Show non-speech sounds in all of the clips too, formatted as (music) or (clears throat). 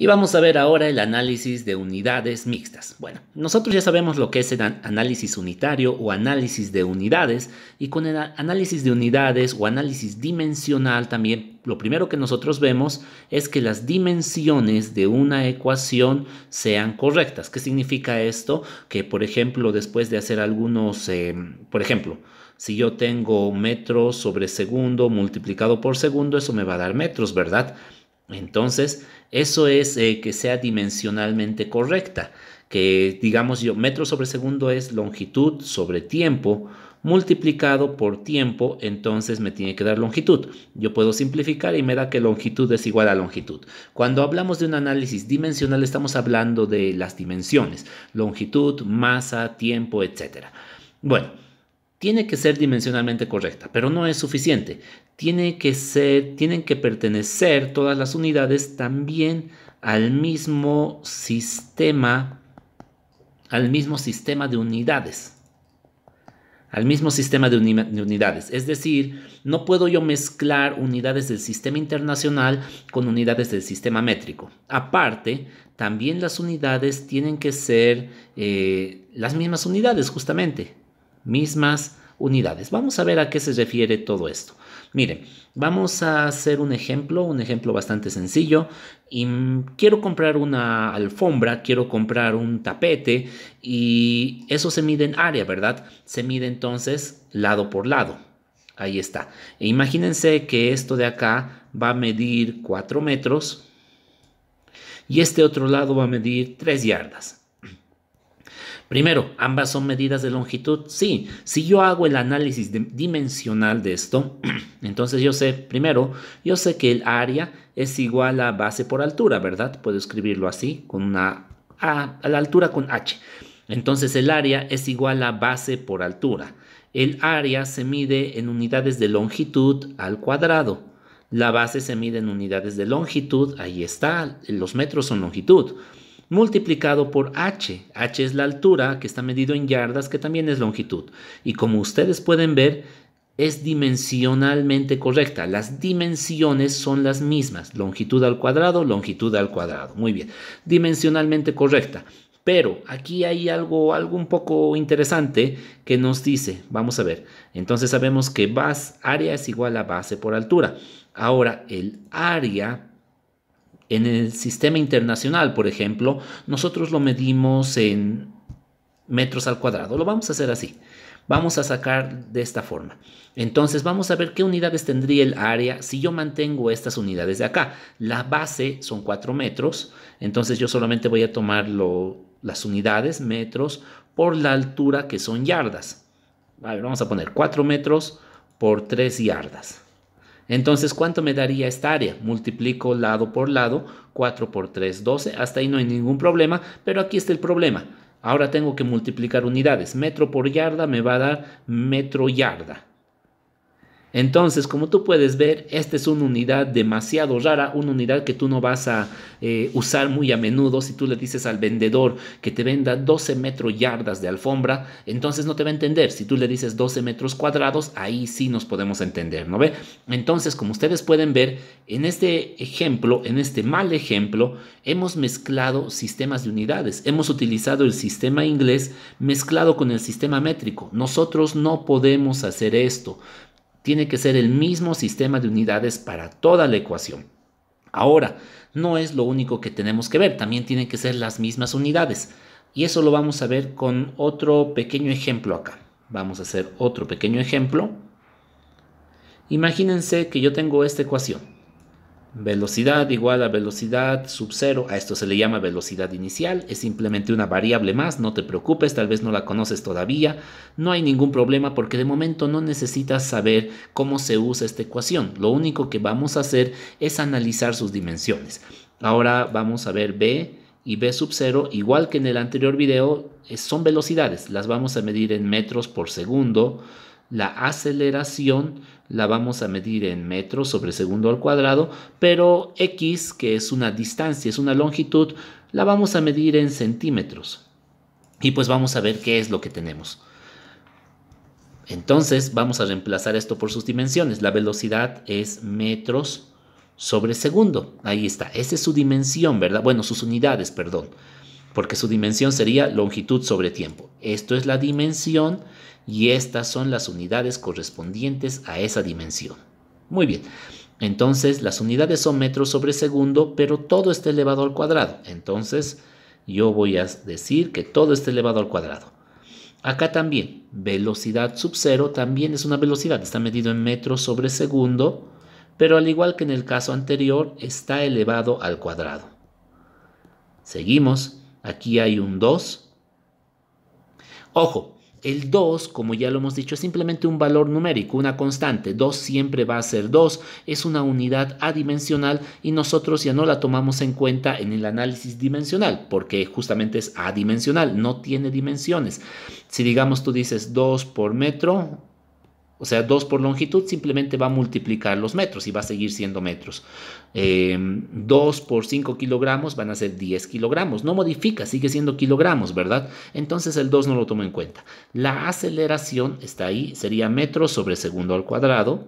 Y vamos a ver ahora el análisis de unidades mixtas. Bueno, nosotros ya sabemos lo que es el análisis unitario o análisis de unidades y con el análisis de unidades o análisis dimensional también lo primero que nosotros vemos es que las dimensiones de una ecuación sean correctas. ¿Qué significa esto? Que por ejemplo después de hacer algunos, em, por ejemplo, si yo tengo metros sobre segundo multiplicado por segundo, eso me va a dar metros, ¿verdad? Entonces, eso es eh, que sea dimensionalmente correcta, que digamos yo, metro sobre segundo es longitud sobre tiempo multiplicado por tiempo, entonces me tiene que dar longitud. Yo puedo simplificar y me da que longitud es igual a longitud. Cuando hablamos de un análisis dimensional estamos hablando de las dimensiones, longitud, masa, tiempo, etc. Bueno, tiene que ser dimensionalmente correcta, pero no es suficiente. tienen que pertenecer todas las unidades también al mismo sistema, al mismo sistema de unidades. Al mismo sistema de, unidades. Es decir, no puedo yo mezclar unidades del sistema internacional con unidades del sistema métrico. Aparte, también las unidades tienen que ser eh, las mismas unidades, justamente mismas unidades. Vamos a ver a qué se refiere todo esto. Miren, vamos a hacer un ejemplo, un ejemplo bastante sencillo. Y quiero comprar una alfombra, quiero comprar un tapete y eso se mide en área, ¿verdad? Se mide entonces lado por lado. Ahí está. E imagínense que esto de acá va a medir 4 metros y este otro lado va a medir 3 yardas. Primero, ambas son medidas de longitud. Sí, si yo hago el análisis dimensional de esto, (clears throat) entonces yo sé, primero, yo sé que el área es igual a base por altura, ¿verdad? Puedo escribirlo así, con una a, a la altura con h. Entonces el área es igual a base por altura. El área se mide en unidades de longitud al cuadrado. La base se mide en unidades de longitud, ahí está, los metros son longitud multiplicado por h. h es la altura que está medido en yardas, que también es longitud. Y como ustedes pueden ver, es dimensionalmente correcta. Las dimensiones son las mismas. Longitud al cuadrado, longitud al cuadrado. Muy bien. Dimensionalmente correcta. Pero aquí hay algo, algo un poco interesante que nos dice, vamos a ver, entonces sabemos que base, área es igual a base por altura. Ahora, el área en el sistema internacional, por ejemplo, nosotros lo medimos en metros al cuadrado. Lo vamos a hacer así. Vamos a sacar de esta forma. Entonces vamos a ver qué unidades tendría el área si yo mantengo estas unidades de acá. La base son 4 metros. Entonces yo solamente voy a tomar las unidades, metros, por la altura que son yardas. vamos a poner 4 metros por 3 yardas. Entonces, ¿cuánto me daría esta área? Multiplico lado por lado, 4 por 3, 12. Hasta ahí no hay ningún problema, pero aquí está el problema. Ahora tengo que multiplicar unidades. Metro por yarda me va a dar metro yarda. Entonces, como tú puedes ver, esta es una unidad demasiado rara, una unidad que tú no vas a eh, usar muy a menudo. Si tú le dices al vendedor que te venda 12 metros yardas de alfombra, entonces no te va a entender. Si tú le dices 12 metros cuadrados, ahí sí nos podemos entender, ¿no ve? Entonces, como ustedes pueden ver, en este ejemplo, en este mal ejemplo, hemos mezclado sistemas de unidades. Hemos utilizado el sistema inglés mezclado con el sistema métrico. Nosotros no podemos hacer esto tiene que ser el mismo sistema de unidades para toda la ecuación. Ahora, no es lo único que tenemos que ver, también tienen que ser las mismas unidades. Y eso lo vamos a ver con otro pequeño ejemplo acá. Vamos a hacer otro pequeño ejemplo. Imagínense que yo tengo esta ecuación. Velocidad igual a velocidad sub 0. a esto se le llama velocidad inicial, es simplemente una variable más, no te preocupes, tal vez no la conoces todavía, no hay ningún problema porque de momento no necesitas saber cómo se usa esta ecuación, lo único que vamos a hacer es analizar sus dimensiones. Ahora vamos a ver B y B sub 0, igual que en el anterior video, eh, son velocidades, las vamos a medir en metros por segundo, la aceleración la vamos a medir en metros sobre segundo al cuadrado, pero x, que es una distancia, es una longitud, la vamos a medir en centímetros. Y pues vamos a ver qué es lo que tenemos. Entonces vamos a reemplazar esto por sus dimensiones. La velocidad es metros sobre segundo. Ahí está. Esa es su dimensión, ¿verdad? Bueno, sus unidades, perdón porque su dimensión sería longitud sobre tiempo. Esto es la dimensión y estas son las unidades correspondientes a esa dimensión. Muy bien. Entonces, las unidades son metros sobre segundo, pero todo está elevado al cuadrado. Entonces, yo voy a decir que todo está elevado al cuadrado. Acá también, velocidad sub cero también es una velocidad, está medido en metros sobre segundo, pero al igual que en el caso anterior, está elevado al cuadrado. Seguimos. Aquí hay un 2. Ojo, el 2, como ya lo hemos dicho, es simplemente un valor numérico, una constante. 2 siempre va a ser 2, es una unidad adimensional y nosotros ya no la tomamos en cuenta en el análisis dimensional, porque justamente es adimensional, no tiene dimensiones. Si digamos tú dices 2 por metro, o sea, 2 por longitud simplemente va a multiplicar los metros y va a seguir siendo metros. 2 eh, por 5 kilogramos van a ser 10 kilogramos. No modifica, sigue siendo kilogramos, ¿verdad? Entonces el 2 no lo tomo en cuenta. La aceleración está ahí, sería metros sobre segundo al cuadrado.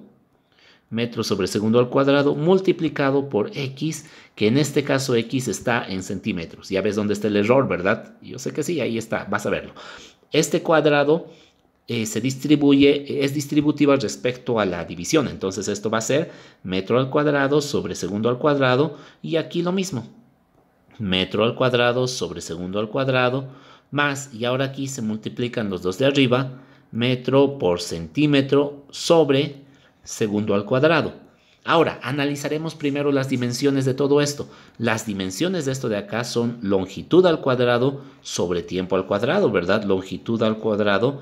Metros sobre segundo al cuadrado multiplicado por x, que en este caso x está en centímetros. Ya ves dónde está el error, ¿verdad? Yo sé que sí, ahí está, vas a verlo. Este cuadrado eh, se distribuye, es distributiva respecto a la división. Entonces esto va a ser metro al cuadrado sobre segundo al cuadrado y aquí lo mismo. Metro al cuadrado sobre segundo al cuadrado más, y ahora aquí se multiplican los dos de arriba, metro por centímetro sobre segundo al cuadrado. Ahora, analizaremos primero las dimensiones de todo esto. Las dimensiones de esto de acá son longitud al cuadrado sobre tiempo al cuadrado, ¿verdad? Longitud al cuadrado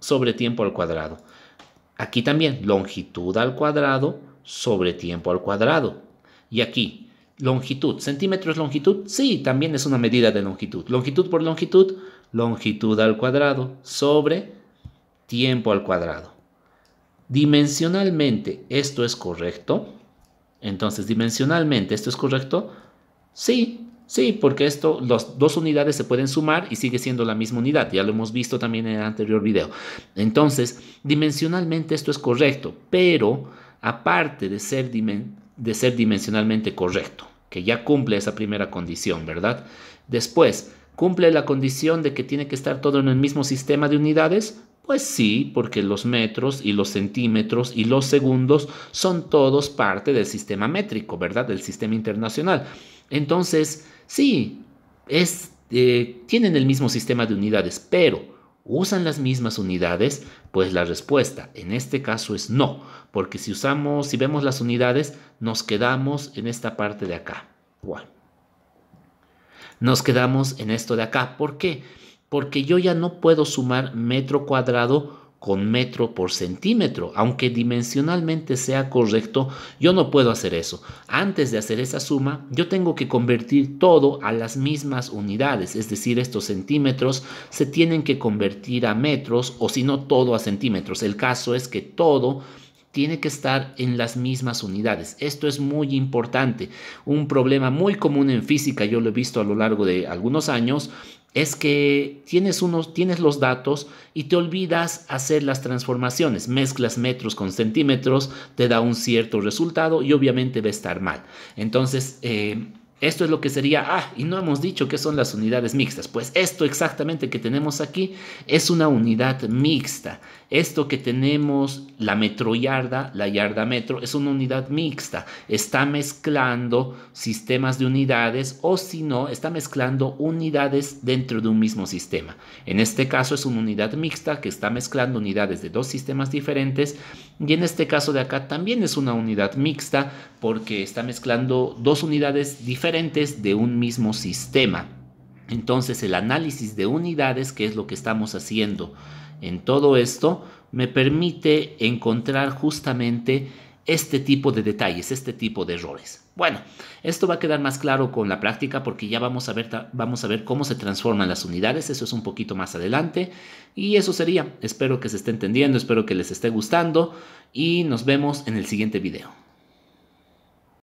sobre tiempo al cuadrado. Aquí también longitud al cuadrado sobre tiempo al cuadrado. Y aquí, longitud. ¿Centímetros longitud? Sí, también es una medida de longitud. Longitud por longitud, longitud al cuadrado sobre tiempo al cuadrado. Dimensionalmente, ¿esto es correcto? Entonces, dimensionalmente, ¿esto es correcto? Sí, Sí, porque esto, las dos unidades se pueden sumar y sigue siendo la misma unidad, ya lo hemos visto también en el anterior video. Entonces, dimensionalmente esto es correcto, pero aparte de ser, de ser dimensionalmente correcto, que ya cumple esa primera condición, ¿verdad? Después, ¿cumple la condición de que tiene que estar todo en el mismo sistema de unidades? Pues sí, porque los metros y los centímetros y los segundos son todos parte del sistema métrico, ¿verdad? Del sistema internacional. Entonces, Sí, eh, tienen el mismo sistema de unidades, pero usan las mismas unidades, pues la respuesta en este caso es no, porque si usamos, si vemos las unidades, nos quedamos en esta parte de acá. Nos quedamos en esto de acá. ¿Por qué? Porque yo ya no puedo sumar metro cuadrado con metro por centímetro, aunque dimensionalmente sea correcto, yo no puedo hacer eso. Antes de hacer esa suma, yo tengo que convertir todo a las mismas unidades, es decir, estos centímetros se tienen que convertir a metros o si no todo a centímetros. El caso es que todo tiene que estar en las mismas unidades. Esto es muy importante. Un problema muy común en física, yo lo he visto a lo largo de algunos años, es que tienes, unos, tienes los datos y te olvidas hacer las transformaciones. Mezclas metros con centímetros, te da un cierto resultado y obviamente va a estar mal. Entonces, eh, esto es lo que sería, ah, y no hemos dicho qué son las unidades mixtas. Pues esto exactamente que tenemos aquí es una unidad mixta. Esto que tenemos, la metro yarda la yarda metro, es una unidad mixta. Está mezclando sistemas de unidades o si no, está mezclando unidades dentro de un mismo sistema. En este caso es una unidad mixta que está mezclando unidades de dos sistemas diferentes y en este caso de acá también es una unidad mixta porque está mezclando dos unidades diferentes diferentes de un mismo sistema. Entonces el análisis de unidades, que es lo que estamos haciendo en todo esto, me permite encontrar justamente este tipo de detalles, este tipo de errores. Bueno, esto va a quedar más claro con la práctica porque ya vamos a ver, vamos a ver cómo se transforman las unidades, eso es un poquito más adelante y eso sería, espero que se esté entendiendo, espero que les esté gustando y nos vemos en el siguiente video.